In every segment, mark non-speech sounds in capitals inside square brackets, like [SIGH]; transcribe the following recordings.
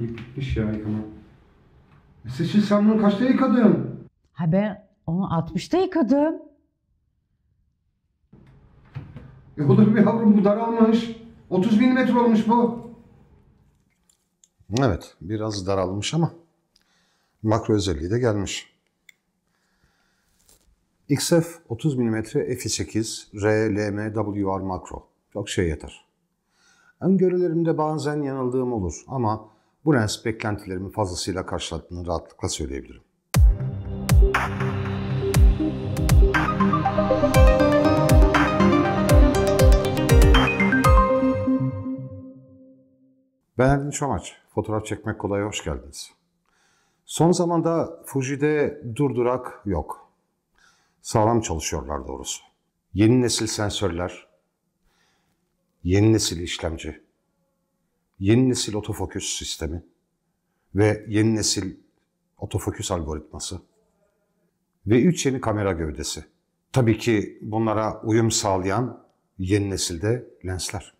deyip gitmiş ya yıkama. E Seçil sen bunu kaçta yıkadın? Ha ben onu 60'ta yıkadım. E olur bir yavrum bu daralmış. 30 bin metre olmuş bu. Evet biraz daralmış ama makro özelliği de gelmiş. XF 30 mm f8 RLMWR makro. Çok şey yeter. Öngörülerimde bazen yanıldığım olur ama bu lens beklentilerimi fazlasıyla karşıladığını rahatlıkla söyleyebilirim. Ben Erdin Çomaç. Fotoğraf çekmek kolay, hoş geldiniz. Son zamanda Fuji'de durdurak yok. Sağlam çalışıyorlar doğrusu. Yeni nesil sensörler, yeni nesil işlemci, yeni nesil otofokus sistemi ve yeni nesil otofokus algoritması ve 3 yeni kamera gövdesi. Tabii ki bunlara uyum sağlayan yeni nesilde lensler.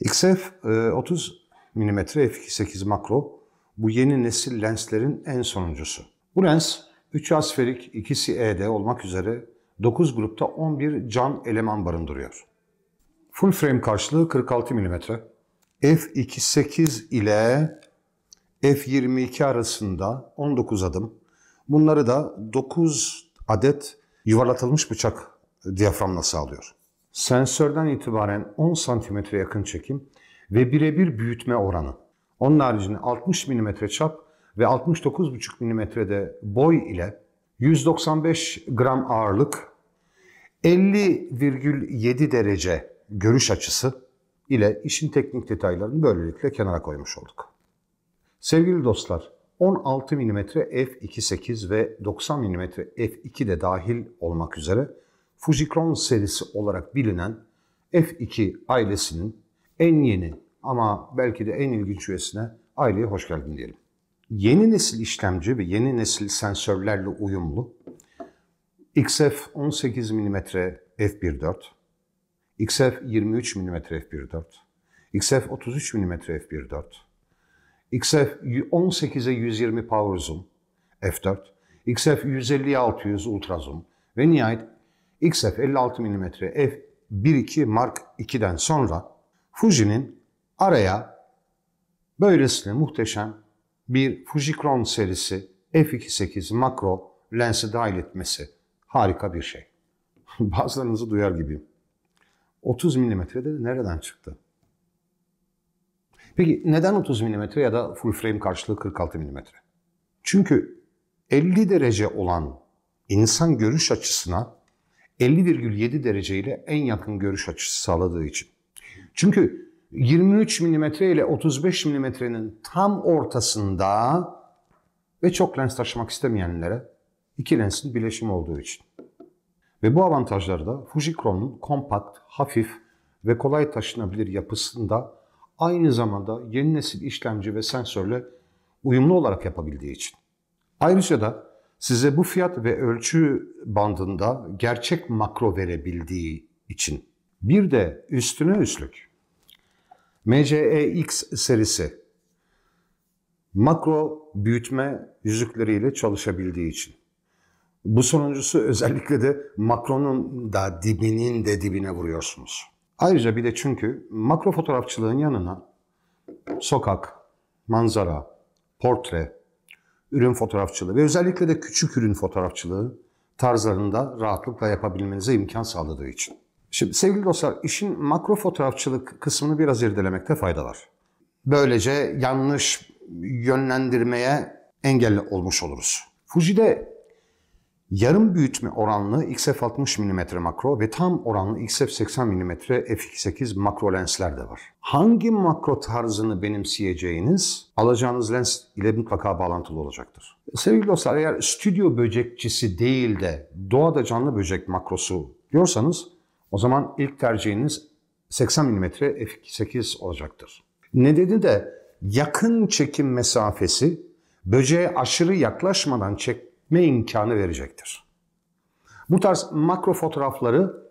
XF30 mm f2.8 makro bu yeni nesil lenslerin en sonuncusu. Bu lens 3 asferik, ikisi ED olmak üzere 9 grupta 11 can eleman barındırıyor. Full frame karşılığı 46 mm, F28 ile F22 arasında 19 adım. Bunları da 9 adet yuvarlatılmış bıçak diyaframla sağlıyor. Sensörden itibaren 10 santimetre yakın çekim ve birebir büyütme oranı. Onun haricinde 60 mm çap ve 69,5 mm'de boy ile 195 gram ağırlık, 50,7 derece görüş açısı, ile işin teknik detaylarını böylelikle kenara koymuş olduk. Sevgili dostlar, 16 mm f2.8 ve 90 mm f2 de dahil olmak üzere Fujikron serisi olarak bilinen F2 ailesinin en yeni ama belki de en ilginç üyesine aileye hoş geldin diyelim. Yeni nesil işlemci ve yeni nesil sensörlerle uyumlu XF 18 mm f1.4, XF 23 mm f1.4, XF 33 mm f1.4, XF 18'e 120 power zoom f4, XF 150'ye 600 ultra zoom ve nihayet XF 56 mm f1.2 Mark 2'den sonra Fuji'nin araya böylesine muhteşem bir Fujikron serisi f2.8 makro lensi dahil etmesi harika bir şey. [LAUGHS] Bazılarınızı duyar gibiyim. 30 milimetre de nereden çıktı? Peki neden 30 milimetre ya da full frame karşılığı 46 milimetre? Çünkü 50 derece olan insan görüş açısına 50,7 derece ile en yakın görüş açısı sağladığı için. Çünkü 23 milimetre ile 35 milimetre'nin tam ortasında ve çok lens taşımak istemeyenlere iki lensin bileşim olduğu için. Ve bu avantajları da Fujikron'un kompakt, hafif ve kolay taşınabilir yapısında aynı zamanda yeni nesil işlemci ve sensörle uyumlu olarak yapabildiği için. Ayrıca da size bu fiyat ve ölçü bandında gerçek makro verebildiği için. Bir de üstüne üstlük MCEX serisi makro büyütme yüzükleriyle çalışabildiği için. Bu sonuncusu özellikle de Macron'un da dibinin de dibine vuruyorsunuz. Ayrıca bir de çünkü makro fotoğrafçılığın yanına sokak, manzara, portre, ürün fotoğrafçılığı ve özellikle de küçük ürün fotoğrafçılığı tarzlarında rahatlıkla yapabilmenize imkan sağladığı için. Şimdi sevgili dostlar işin makro fotoğrafçılık kısmını biraz irdelemekte fayda var. Böylece yanlış yönlendirmeye engel olmuş oluruz. Fuji'de Yarım büyütme oranlı XF 60 mm makro ve tam oranlı XF 80 mm f2.8 makro lensler de var. Hangi makro tarzını benimseyeceğiniz alacağınız lens ile mutlaka bağlantılı olacaktır. Sevgili dostlar eğer stüdyo böcekçisi değil de doğada canlı böcek makrosu diyorsanız o zaman ilk tercihiniz 80 mm f2.8 olacaktır. Nedeni de yakın çekim mesafesi böceğe aşırı yaklaşmadan çek gitme imkanı verecektir. Bu tarz makro fotoğrafları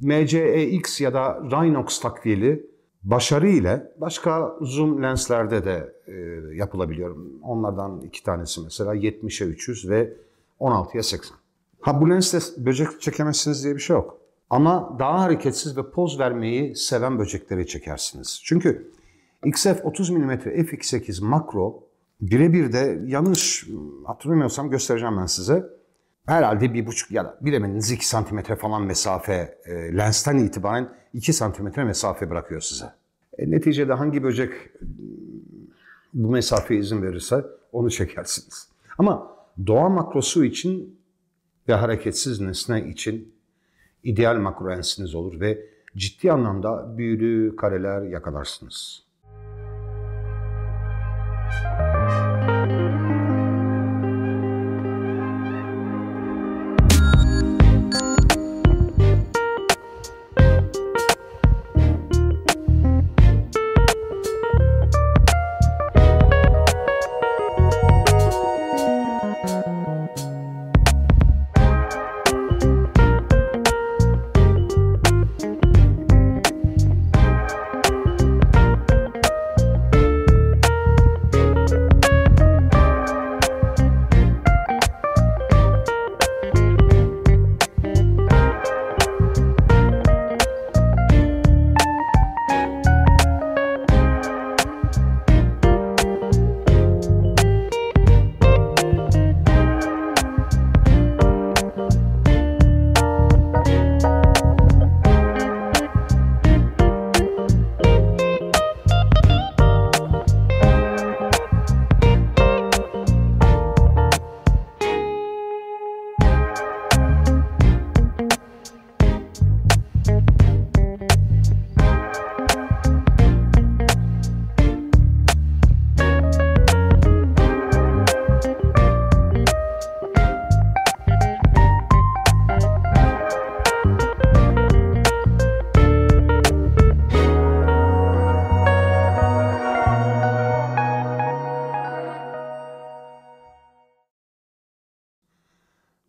MCEX ya da Rhinox takviyeli başarı ile başka zoom lenslerde de e, yapılabiliyor. Onlardan iki tanesi mesela 70'e 300 ve 16'ya 80. Ha bu lensle böcek çekemezsiniz diye bir şey yok. Ama daha hareketsiz ve poz vermeyi seven böcekleri çekersiniz. Çünkü XF 30 mm f2.8 makro Birebir de yanlış hatırlamıyorsam göstereceğim ben size. Herhalde bir buçuk ya da bilemediniz iki santimetre falan mesafe e, lensten itibaren iki santimetre mesafe bırakıyor size. E, neticede hangi böcek e, bu mesafeye izin verirse onu çekersiniz. Ama doğa makrosu için ve hareketsiz nesne için ideal makro lensiniz olur ve ciddi anlamda büyülü kareler yakalarsınız.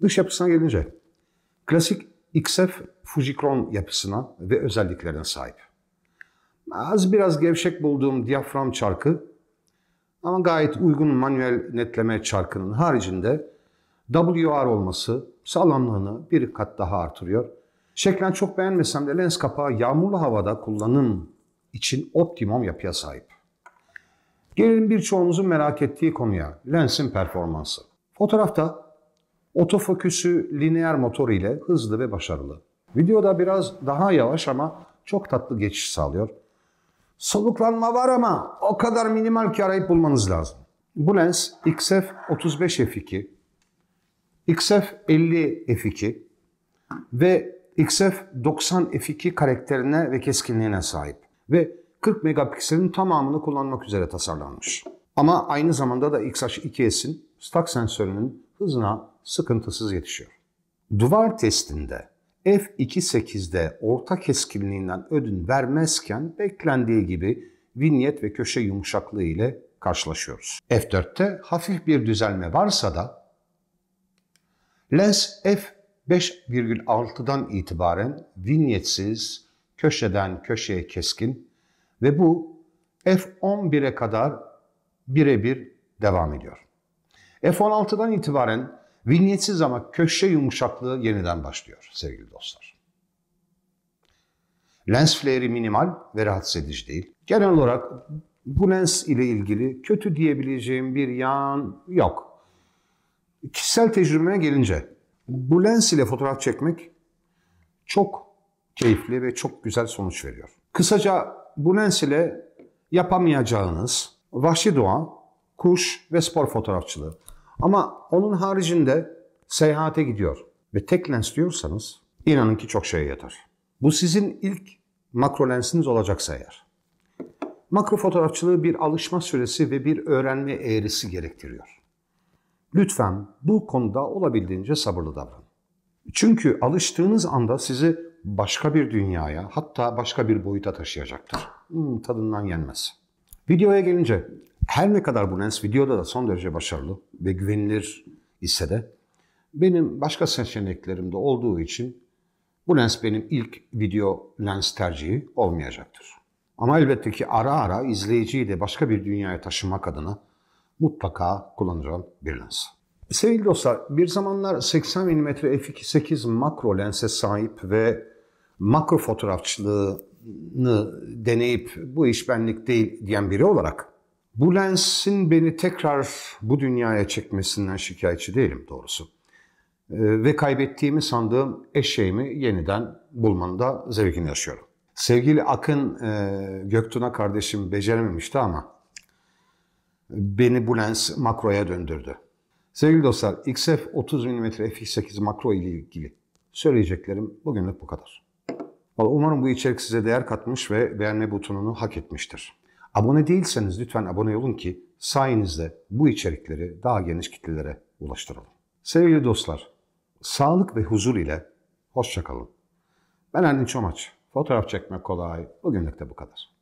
Dış yapısına gelince, klasik XF Fujikron yapısına ve özelliklerine sahip. Az biraz gevşek bulduğum diyafram çarkı ama gayet uygun manuel netleme çarkının haricinde WR olması sağlamlığını bir kat daha artırıyor. Şeklen çok beğenmesem de lens kapağı yağmurlu havada kullanım için optimum yapıya sahip. Gelin birçoğunuzun merak ettiği konuya, lensin performansı. Fotoğrafta Otofoküsü lineer motor ile hızlı ve başarılı. Videoda biraz daha yavaş ama çok tatlı geçiş sağlıyor. Soluklanma var ama o kadar minimal ki arayıp bulmanız lazım. Bu lens XF 35 f2, XF 50 f2 ve XF 90 f2 karakterine ve keskinliğine sahip ve 40 megapikselin tamamını kullanmak üzere tasarlanmış. Ama aynı zamanda da XH2S'in stak sensörünün hızına sıkıntısız yetişiyor. Duvar testinde F2.8'de orta keskinliğinden ödün vermezken beklendiği gibi vinyet ve köşe yumuşaklığı ile karşılaşıyoruz. F4'te hafif bir düzelme varsa da lens F5,6'dan itibaren vinyetsiz, köşeden köşeye keskin ve bu F11'e kadar birebir devam ediyor. F16'dan itibaren Vinyetsiz ama köşe yumuşaklığı yeniden başlıyor sevgili dostlar. Lens flare'i minimal ve rahatsız edici değil. Genel olarak bu lens ile ilgili kötü diyebileceğim bir yan yok. Kişisel tecrübeme gelince bu lens ile fotoğraf çekmek çok keyifli ve çok güzel sonuç veriyor. Kısaca bu lens ile yapamayacağınız vahşi doğa, kuş ve spor fotoğrafçılığı ama onun haricinde seyahate gidiyor ve tek lens diyorsanız inanın ki çok şeye yeter. Bu sizin ilk makro lensiniz olacaksa eğer. Makro fotoğrafçılığı bir alışma süresi ve bir öğrenme eğrisi gerektiriyor. Lütfen bu konuda olabildiğince sabırlı davranın. Çünkü alıştığınız anda sizi başka bir dünyaya hatta başka bir boyuta taşıyacaktır. Hmm, tadından yenmez. Videoya gelince her ne kadar bu lens videoda da son derece başarılı ve güvenilir ise de benim başka seçeneklerimde olduğu için bu lens benim ilk video lens tercihi olmayacaktır. Ama elbette ki ara ara izleyiciyi de başka bir dünyaya taşımak adına mutlaka kullanacağım bir lens. Sevgili dostlar, bir zamanlar 80 mm f2.8 makro lense sahip ve makro fotoğrafçılığını deneyip bu iş benlik değil diyen biri olarak bu lensin beni tekrar bu dünyaya çekmesinden şikayetçi değilim doğrusu. Ee, ve kaybettiğimi sandığım eşeğimi yeniden bulmanın da zevkini yaşıyorum. Sevgili Akın e, Göktuna kardeşim becerememişti ama beni bu lens makroya döndürdü. Sevgili dostlar, XF 30 mm f8 makro ile ilgili söyleyeceklerim bugünlük bu kadar. Umarım bu içerik size değer katmış ve beğenme butonunu hak etmiştir. Abone değilseniz lütfen abone olun ki sayenizde bu içerikleri daha geniş kitlelere ulaştıralım. Sevgili dostlar, sağlık ve huzur ile hoşçakalın. Ben Erdinç Çomaç. Fotoğraf çekmek kolay. Bugünlük de bu kadar.